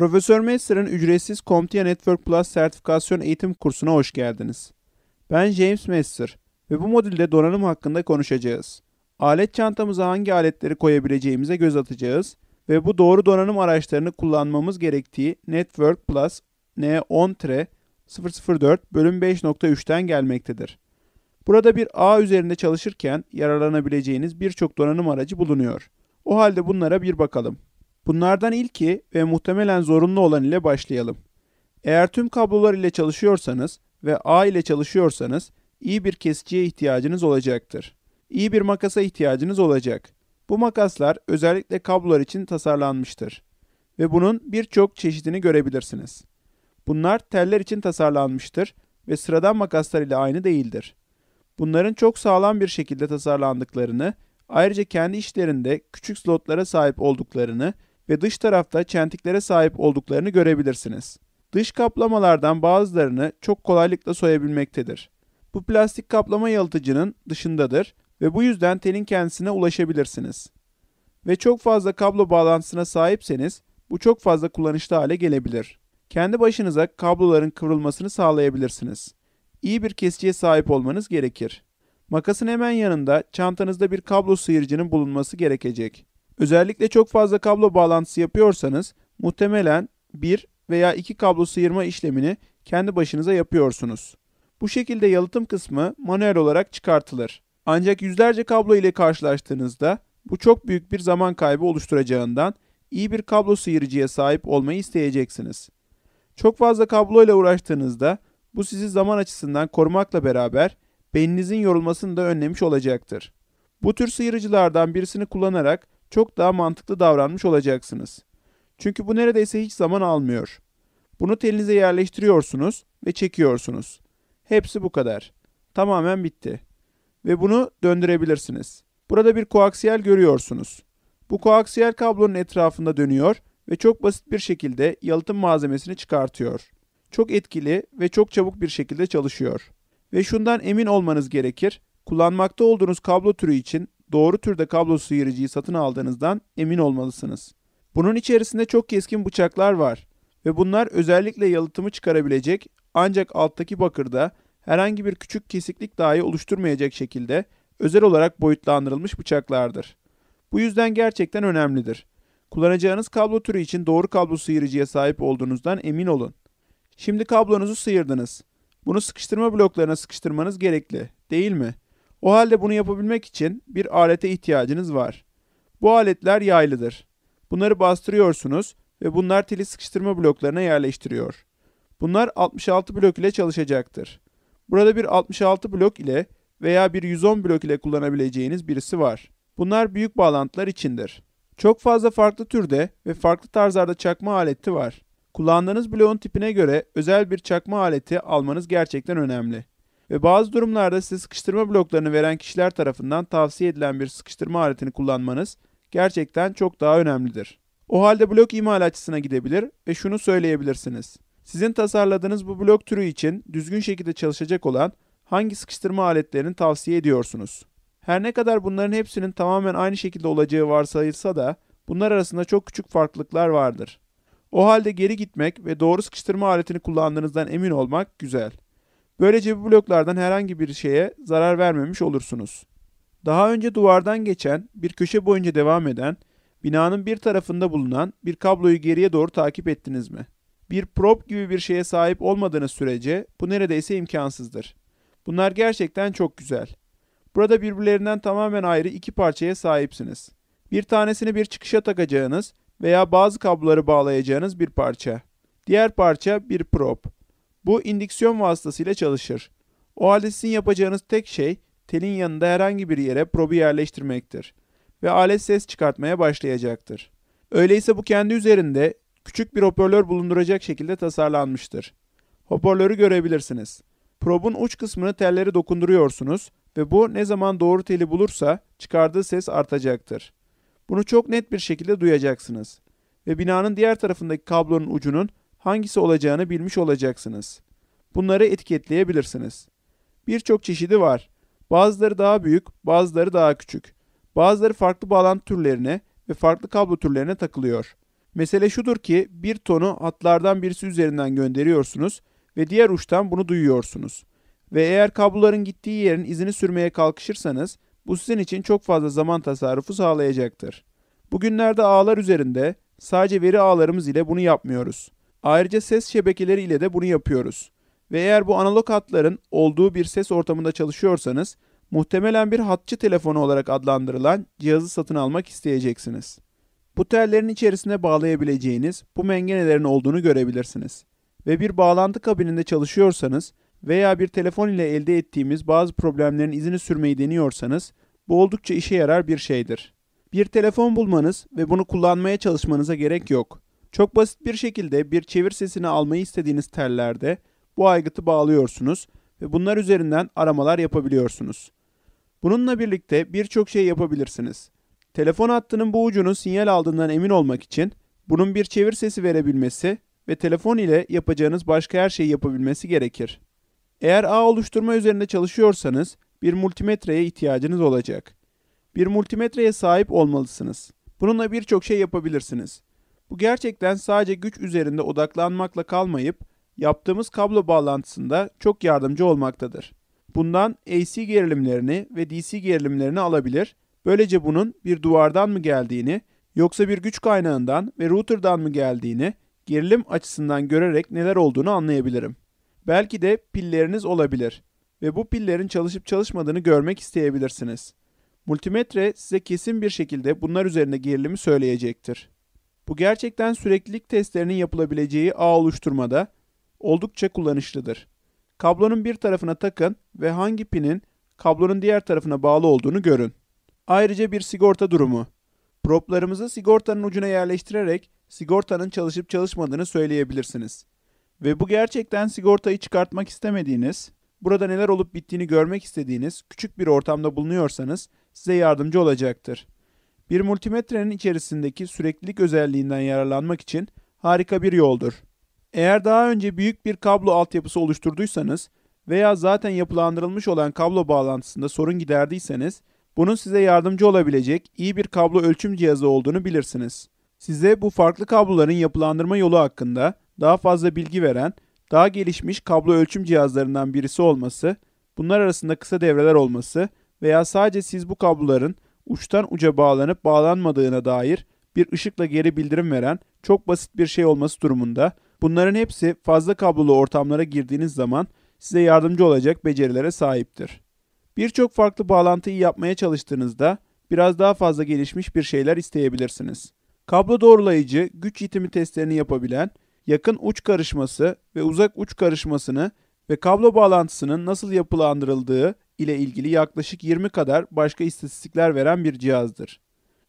Profesör Mester'ın ücretsiz CompTIA Network Plus sertifikasyon eğitim kursuna hoş geldiniz. Ben James Mester ve bu modülde donanım hakkında konuşacağız. Alet çantamıza hangi aletleri koyabileceğimize göz atacağız ve bu doğru donanım araçlarını kullanmamız gerektiği Network Plus N10-004 bölüm 5.3'ten gelmektedir. Burada bir ağ üzerinde çalışırken yararlanabileceğiniz birçok donanım aracı bulunuyor. O halde bunlara bir bakalım. Bunlardan ilki ve muhtemelen zorunlu olan ile başlayalım. Eğer tüm kablolar ile çalışıyorsanız ve A ile çalışıyorsanız iyi bir kesiciye ihtiyacınız olacaktır. İyi bir makasa ihtiyacınız olacak. Bu makaslar özellikle kablolar için tasarlanmıştır ve bunun birçok çeşidini görebilirsiniz. Bunlar teller için tasarlanmıştır ve sıradan makaslar ile aynı değildir. Bunların çok sağlam bir şekilde tasarlandıklarını, ayrıca kendi işlerinde küçük slotlara sahip olduklarını ve dış tarafta çentiklere sahip olduklarını görebilirsiniz. Dış kaplamalardan bazılarını çok kolaylıkla soyabilmektedir. Bu plastik kaplama yalıtıcının dışındadır ve bu yüzden telin kendisine ulaşabilirsiniz. Ve çok fazla kablo bağlantısına sahipseniz bu çok fazla kullanışlı hale gelebilir. Kendi başınıza kabloların kıvrılmasını sağlayabilirsiniz. İyi bir kesiciye sahip olmanız gerekir. Makasın hemen yanında çantanızda bir kablo sıyırıcının bulunması gerekecek. Özellikle çok fazla kablo bağlantısı yapıyorsanız muhtemelen bir veya iki kablo sıyırma işlemini kendi başınıza yapıyorsunuz. Bu şekilde yalıtım kısmı manuel olarak çıkartılır. Ancak yüzlerce kablo ile karşılaştığınızda bu çok büyük bir zaman kaybı oluşturacağından iyi bir kablo sıyırıcıya sahip olmayı isteyeceksiniz. Çok fazla kablo ile uğraştığınızda bu sizi zaman açısından korumakla beraber beyninizin yorulmasını da önlemiş olacaktır. Bu tür sıyırıcılardan birisini kullanarak çok daha mantıklı davranmış olacaksınız. Çünkü bu neredeyse hiç zaman almıyor. Bunu telinize yerleştiriyorsunuz ve çekiyorsunuz. Hepsi bu kadar. Tamamen bitti. Ve bunu döndürebilirsiniz. Burada bir koaksiyel görüyorsunuz. Bu koaksiyel kablonun etrafında dönüyor ve çok basit bir şekilde yalıtım malzemesini çıkartıyor. Çok etkili ve çok çabuk bir şekilde çalışıyor. Ve şundan emin olmanız gerekir. Kullanmakta olduğunuz kablo türü için doğru türde kablo sıyırıcıyı satın aldığınızdan emin olmalısınız. Bunun içerisinde çok keskin bıçaklar var ve bunlar özellikle yalıtımı çıkarabilecek ancak alttaki bakırda herhangi bir küçük kesiklik dahi oluşturmayacak şekilde özel olarak boyutlandırılmış bıçaklardır. Bu yüzden gerçekten önemlidir. Kullanacağınız kablo türü için doğru kablo sıyırıcıya sahip olduğunuzdan emin olun. Şimdi kablonuzu sıyırdınız. Bunu sıkıştırma bloklarına sıkıştırmanız gerekli, değil mi? O halde bunu yapabilmek için bir alete ihtiyacınız var. Bu aletler yaylıdır. Bunları bastırıyorsunuz ve bunlar teli sıkıştırma bloklarına yerleştiriyor. Bunlar 66 blok ile çalışacaktır. Burada bir 66 blok ile veya bir 110 blok ile kullanabileceğiniz birisi var. Bunlar büyük bağlantılar içindir. Çok fazla farklı türde ve farklı tarzlarda çakma aleti var. Kullandığınız bloğun tipine göre özel bir çakma aleti almanız gerçekten önemli ve bazı durumlarda size sıkıştırma bloklarını veren kişiler tarafından tavsiye edilen bir sıkıştırma aletini kullanmanız gerçekten çok daha önemlidir. O halde blok imalatçısına gidebilir ve şunu söyleyebilirsiniz. Sizin tasarladığınız bu blok türü için düzgün şekilde çalışacak olan hangi sıkıştırma aletlerini tavsiye ediyorsunuz? Her ne kadar bunların hepsinin tamamen aynı şekilde olacağı varsayılsa da bunlar arasında çok küçük farklılıklar vardır. O halde geri gitmek ve doğru sıkıştırma aletini kullandığınızdan emin olmak güzel. Böylece bu bloklardan herhangi bir şeye zarar vermemiş olursunuz. Daha önce duvardan geçen, bir köşe boyunca devam eden, binanın bir tarafında bulunan bir kabloyu geriye doğru takip ettiniz mi? Bir prop gibi bir şeye sahip olmadığınız sürece bu neredeyse imkansızdır. Bunlar gerçekten çok güzel. Burada birbirlerinden tamamen ayrı iki parçaya sahipsiniz. Bir tanesini bir çıkışa takacağınız veya bazı kabloları bağlayacağınız bir parça. Diğer parça bir prop. Bu indüksiyon vasıtasıyla çalışır. O halde sizin yapacağınız tek şey telin yanında herhangi bir yere probu yerleştirmektir ve alet ses çıkartmaya başlayacaktır. Öyleyse bu kendi üzerinde küçük bir hoparlör bulunduracak şekilde tasarlanmıştır. Hoparlörü görebilirsiniz. Probun uç kısmını telleri dokunduruyorsunuz ve bu ne zaman doğru teli bulursa çıkardığı ses artacaktır. Bunu çok net bir şekilde duyacaksınız ve binanın diğer tarafındaki kablonun ucunun hangisi olacağını bilmiş olacaksınız. Bunları etiketleyebilirsiniz. Birçok çeşidi var. Bazıları daha büyük, bazıları daha küçük. Bazıları farklı bağlantı türlerine ve farklı kablo türlerine takılıyor. Mesele şudur ki bir tonu hatlardan birisi üzerinden gönderiyorsunuz ve diğer uçtan bunu duyuyorsunuz. Ve eğer kabloların gittiği yerin izini sürmeye kalkışırsanız bu sizin için çok fazla zaman tasarrufu sağlayacaktır. Bugünlerde ağlar üzerinde sadece veri ağlarımız ile bunu yapmıyoruz. Ayrıca ses şebekeleri ile de bunu yapıyoruz. Ve eğer bu analog hatların olduğu bir ses ortamında çalışıyorsanız, muhtemelen bir hatçı telefonu olarak adlandırılan cihazı satın almak isteyeceksiniz. Bu tellerin içerisine bağlayabileceğiniz bu mengenelerin olduğunu görebilirsiniz. Ve bir bağlantı kabininde çalışıyorsanız veya bir telefon ile elde ettiğimiz bazı problemlerin izini sürmeyi deniyorsanız bu oldukça işe yarar bir şeydir. Bir telefon bulmanız ve bunu kullanmaya çalışmanıza gerek yok. Çok basit bir şekilde bir çevir sesini almayı istediğiniz tellerde bu aygıtı bağlıyorsunuz ve bunlar üzerinden aramalar yapabiliyorsunuz. Bununla birlikte birçok şey yapabilirsiniz. Telefon hattının bu ucunun sinyal aldığından emin olmak için bunun bir çevir sesi verebilmesi ve telefon ile yapacağınız başka her şeyi yapabilmesi gerekir. Eğer ağ oluşturma üzerinde çalışıyorsanız bir multimetreye ihtiyacınız olacak. Bir multimetreye sahip olmalısınız. Bununla birçok şey yapabilirsiniz. Bu gerçekten sadece güç üzerinde odaklanmakla kalmayıp yaptığımız kablo bağlantısında çok yardımcı olmaktadır. Bundan AC gerilimlerini ve DC gerilimlerini alabilir. Böylece bunun bir duvardan mı geldiğini, yoksa bir güç kaynağından ve router'dan mı geldiğini gerilim açısından görerek neler olduğunu anlayabilirim. Belki de pilleriniz olabilir ve bu pillerin çalışıp çalışmadığını görmek isteyebilirsiniz. Multimetre size kesin bir şekilde bunlar üzerinde gerilimi söyleyecektir. Bu gerçekten süreklilik testlerinin yapılabileceği ağ oluşturmada oldukça kullanışlıdır. Kablonun bir tarafına takın ve hangi pinin kablonun diğer tarafına bağlı olduğunu görün. Ayrıca bir sigorta durumu. Proplarımızı sigortanın ucuna yerleştirerek sigortanın çalışıp çalışmadığını söyleyebilirsiniz. Ve bu gerçekten sigortayı çıkartmak istemediğiniz, burada neler olup bittiğini görmek istediğiniz küçük bir ortamda bulunuyorsanız size yardımcı olacaktır bir multimetrenin içerisindeki süreklilik özelliğinden yararlanmak için harika bir yoldur. Eğer daha önce büyük bir kablo altyapısı oluşturduysanız veya zaten yapılandırılmış olan kablo bağlantısında sorun giderdiyseniz bunun size yardımcı olabilecek iyi bir kablo ölçüm cihazı olduğunu bilirsiniz. Size bu farklı kabloların yapılandırma yolu hakkında daha fazla bilgi veren, daha gelişmiş kablo ölçüm cihazlarından birisi olması, bunlar arasında kısa devreler olması veya sadece siz bu kabloların uçtan uca bağlanıp bağlanmadığına dair bir ışıkla geri bildirim veren çok basit bir şey olması durumunda bunların hepsi fazla kablolu ortamlara girdiğiniz zaman size yardımcı olacak becerilere sahiptir. Birçok farklı bağlantıyı yapmaya çalıştığınızda biraz daha fazla gelişmiş bir şeyler isteyebilirsiniz. Kablo doğrulayıcı güç yitimi testlerini yapabilen, yakın uç karışması ve uzak uç karışmasını ve kablo bağlantısının nasıl yapılandırıldığı ile ilgili yaklaşık 20 kadar başka istatistikler veren bir cihazdır.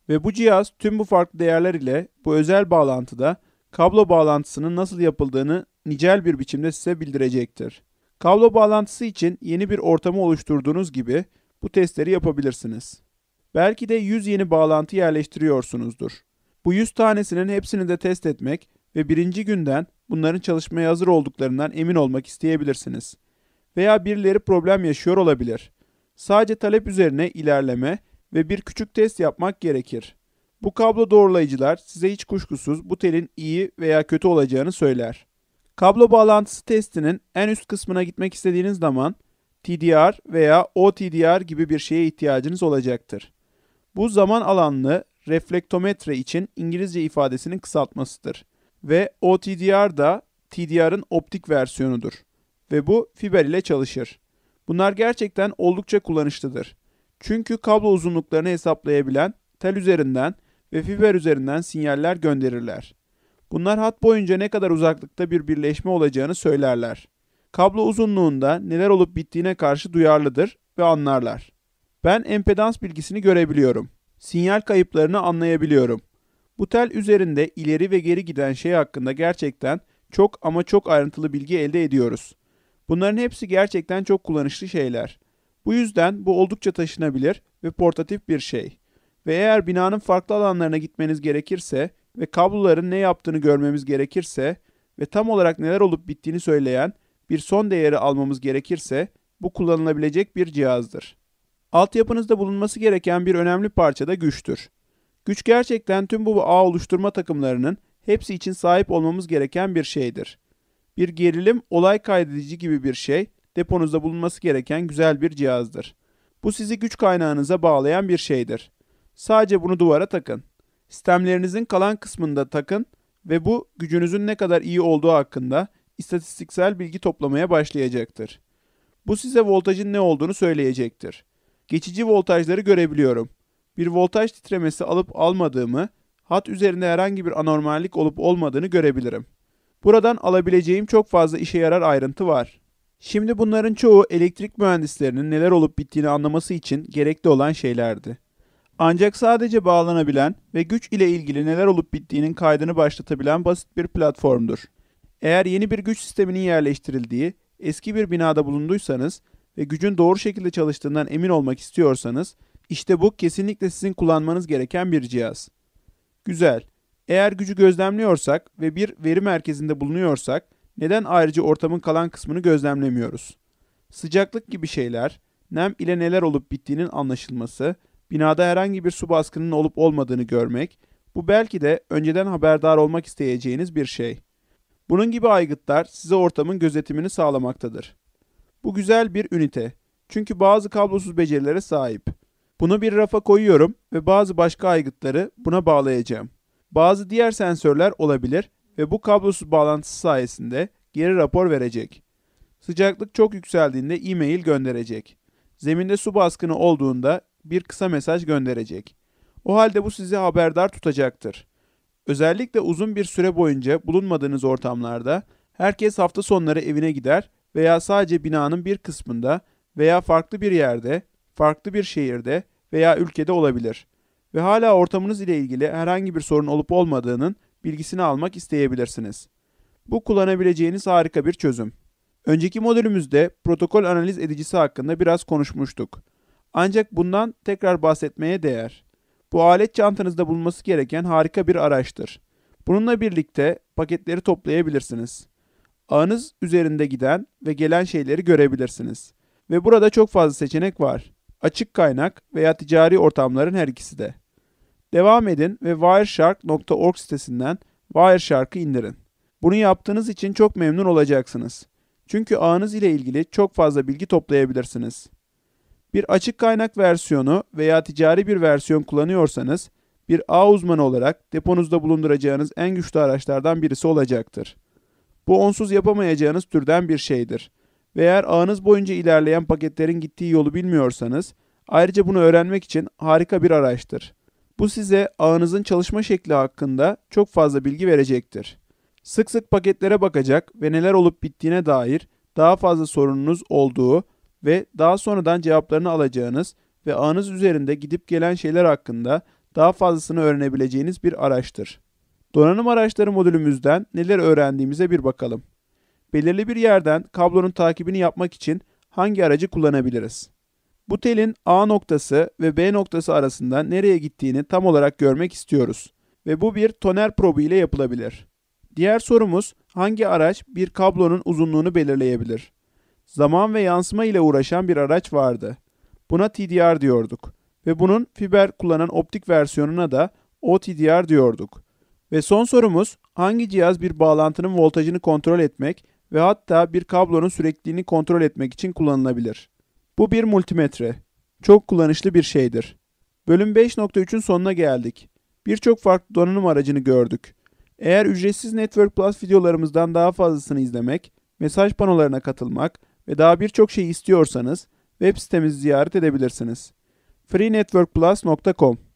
Ve bu cihaz tüm bu farklı değerler ile bu özel bağlantıda kablo bağlantısının nasıl yapıldığını nicel bir biçimde size bildirecektir. Kablo bağlantısı için yeni bir ortamı oluşturduğunuz gibi bu testleri yapabilirsiniz. Belki de 100 yeni bağlantı yerleştiriyorsunuzdur. Bu 100 tanesinin hepsini de test etmek ve birinci günden bunların çalışmaya hazır olduklarından emin olmak isteyebilirsiniz veya birileri problem yaşıyor olabilir. Sadece talep üzerine ilerleme ve bir küçük test yapmak gerekir. Bu kablo doğrulayıcılar size hiç kuşkusuz bu telin iyi veya kötü olacağını söyler. Kablo bağlantısı testinin en üst kısmına gitmek istediğiniz zaman TDR veya OTDR gibi bir şeye ihtiyacınız olacaktır. Bu zaman alanlı reflektometre için İngilizce ifadesinin kısaltmasıdır ve OTDR da TDR'ın optik versiyonudur ve bu fiber ile çalışır. Bunlar gerçekten oldukça kullanışlıdır. Çünkü kablo uzunluklarını hesaplayabilen tel üzerinden ve fiber üzerinden sinyaller gönderirler. Bunlar hat boyunca ne kadar uzaklıkta bir birleşme olacağını söylerler. Kablo uzunluğunda neler olup bittiğine karşı duyarlıdır ve anlarlar. Ben empedans bilgisini görebiliyorum. Sinyal kayıplarını anlayabiliyorum. Bu tel üzerinde ileri ve geri giden şey hakkında gerçekten çok ama çok ayrıntılı bilgi elde ediyoruz. Bunların hepsi gerçekten çok kullanışlı şeyler. Bu yüzden bu oldukça taşınabilir ve portatif bir şey. Ve eğer binanın farklı alanlarına gitmeniz gerekirse ve kabloların ne yaptığını görmemiz gerekirse ve tam olarak neler olup bittiğini söyleyen bir son değeri almamız gerekirse bu kullanılabilecek bir cihazdır. Altyapınızda bulunması gereken bir önemli parça da güçtür. Güç gerçekten tüm bu ağ oluşturma takımlarının hepsi için sahip olmamız gereken bir şeydir. Bir gerilim olay kaydedici gibi bir şey deponuzda bulunması gereken güzel bir cihazdır. Bu sizi güç kaynağınıza bağlayan bir şeydir. Sadece bunu duvara takın. Sistemlerinizin kalan kısmında takın ve bu gücünüzün ne kadar iyi olduğu hakkında istatistiksel bilgi toplamaya başlayacaktır. Bu size voltajın ne olduğunu söyleyecektir. Geçici voltajları görebiliyorum. Bir voltaj titremesi alıp almadığımı, hat üzerinde herhangi bir anormallik olup olmadığını görebilirim. Buradan alabileceğim çok fazla işe yarar ayrıntı var. Şimdi bunların çoğu elektrik mühendislerinin neler olup bittiğini anlaması için gerekli olan şeylerdi. Ancak sadece bağlanabilen ve güç ile ilgili neler olup bittiğinin kaydını başlatabilen basit bir platformdur. Eğer yeni bir güç sisteminin yerleştirildiği eski bir binada bulunduysanız ve gücün doğru şekilde çalıştığından emin olmak istiyorsanız işte bu kesinlikle sizin kullanmanız gereken bir cihaz. Güzel. Eğer gücü gözlemliyorsak ve bir veri merkezinde bulunuyorsak neden ayrıca ortamın kalan kısmını gözlemlemiyoruz? Sıcaklık gibi şeyler, nem ile neler olup bittiğinin anlaşılması, binada herhangi bir su baskının olup olmadığını görmek, bu belki de önceden haberdar olmak isteyeceğiniz bir şey. Bunun gibi aygıtlar size ortamın gözetimini sağlamaktadır. Bu güzel bir ünite. Çünkü bazı kablosuz becerilere sahip. Bunu bir rafa koyuyorum ve bazı başka aygıtları buna bağlayacağım. Bazı diğer sensörler olabilir ve bu kablosuz bağlantısı sayesinde geri rapor verecek. Sıcaklık çok yükseldiğinde e-mail gönderecek. Zeminde su baskını olduğunda bir kısa mesaj gönderecek. O halde bu sizi haberdar tutacaktır. Özellikle uzun bir süre boyunca bulunmadığınız ortamlarda herkes hafta sonları evine gider veya sadece binanın bir kısmında veya farklı bir yerde, farklı bir şehirde veya ülkede olabilir ve hala ortamınız ile ilgili herhangi bir sorun olup olmadığının bilgisini almak isteyebilirsiniz. Bu kullanabileceğiniz harika bir çözüm. Önceki modülümüzde protokol analiz edicisi hakkında biraz konuşmuştuk. Ancak bundan tekrar bahsetmeye değer. Bu alet çantanızda bulunması gereken harika bir araçtır. Bununla birlikte paketleri toplayabilirsiniz. Ağınız üzerinde giden ve gelen şeyleri görebilirsiniz. Ve burada çok fazla seçenek var. Açık kaynak veya ticari ortamların her ikisi de. Devam edin ve Wireshark.org sitesinden Wireshark'ı indirin. Bunu yaptığınız için çok memnun olacaksınız. Çünkü ağınız ile ilgili çok fazla bilgi toplayabilirsiniz. Bir açık kaynak versiyonu veya ticari bir versiyon kullanıyorsanız, bir ağ uzmanı olarak deponuzda bulunduracağınız en güçlü araçlardan birisi olacaktır. Bu onsuz yapamayacağınız türden bir şeydir. Ve eğer ağınız boyunca ilerleyen paketlerin gittiği yolu bilmiyorsanız, ayrıca bunu öğrenmek için harika bir araçtır. Bu size ağınızın çalışma şekli hakkında çok fazla bilgi verecektir. Sık sık paketlere bakacak ve neler olup bittiğine dair daha fazla sorununuz olduğu ve daha sonradan cevaplarını alacağınız ve ağınız üzerinde gidip gelen şeyler hakkında daha fazlasını öğrenebileceğiniz bir araçtır. Donanım araçları modülümüzden neler öğrendiğimize bir bakalım. Belirli bir yerden kablonun takibini yapmak için hangi aracı kullanabiliriz? Bu telin A noktası ve B noktası arasında nereye gittiğini tam olarak görmek istiyoruz ve bu bir toner probu ile yapılabilir. Diğer sorumuz hangi araç bir kablonun uzunluğunu belirleyebilir? Zaman ve yansıma ile uğraşan bir araç vardı. Buna TDR diyorduk ve bunun fiber kullanan optik versiyonuna da OTDR diyorduk. Ve son sorumuz hangi cihaz bir bağlantının voltajını kontrol etmek ve hatta bir kablonun sürekliliğini kontrol etmek için kullanılabilir? Bu bir multimetre. Çok kullanışlı bir şeydir. Bölüm 5.3'ün sonuna geldik. Birçok farklı donanım aracını gördük. Eğer ücretsiz Network Plus videolarımızdan daha fazlasını izlemek, mesaj panolarına katılmak ve daha birçok şey istiyorsanız web sitemizi ziyaret edebilirsiniz. freenetworkplus.com